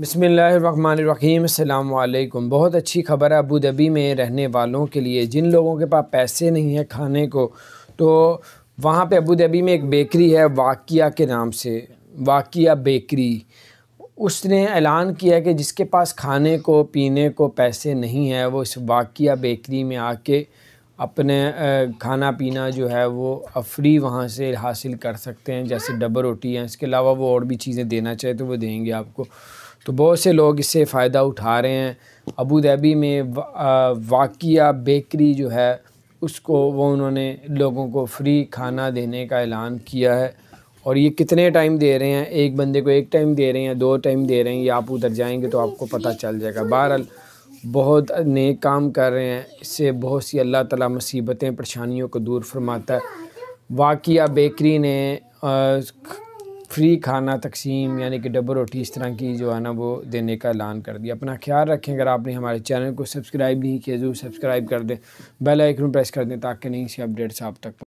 बसमीम अल्लाम बहुत अच्छी खबर है अबू धाबी में रहने वालों के लिए जिन लोगों के पास पैसे नहीं है खाने को तो वहाँ पे अबू धाबी में एक बेकरी है वाकिया के नाम से वाकिया बेकरी उसने ऐलान किया कि जिसके पास खाने को पीने को पैसे नहीं है वो इस वाकिया बेकरी में आके अपने खाना पीना जो है वो फ्री वहाँ से हासिल कर सकते हैं जैसे डबल रोटी है इसके अलावा वो और भी चीज़ें देना चाहे तो वो देंगे आपको तो बहुत से लोग इससे फ़ायदा उठा रहे हैं अबू धाबी में वाकिया बेकरी जो है उसको वो उन्होंने लोगों को फ्री खाना देने का ऐलान किया है और ये कितने टाइम दे रहे हैं एक बंदे को एक टाइम दे रहे हैं दो टाइम दे रहे हैं ये आप उधर जाएंगे तो आपको पता चल जाएगा बहरहाल बहुत नेक काम कर रहे हैं इससे बहुत सी अल्लाह ताला मुसीबतें परेशानियों को दूर फरमाता है वाकिया बेकरी ने आ, फ्री खाना तकसीम यानी कि डबल रोटी इस तरह की जो है ना वो देने का ऐलान कर दिया अपना ख्याल रखें अगर आपने हमारे चैनल को सब्सक्राइब नहीं किया जरूर सब्सक्राइब कर दें बेल आइकन प्रेस कर दें ताकि नई सी अपडेट्स आप तक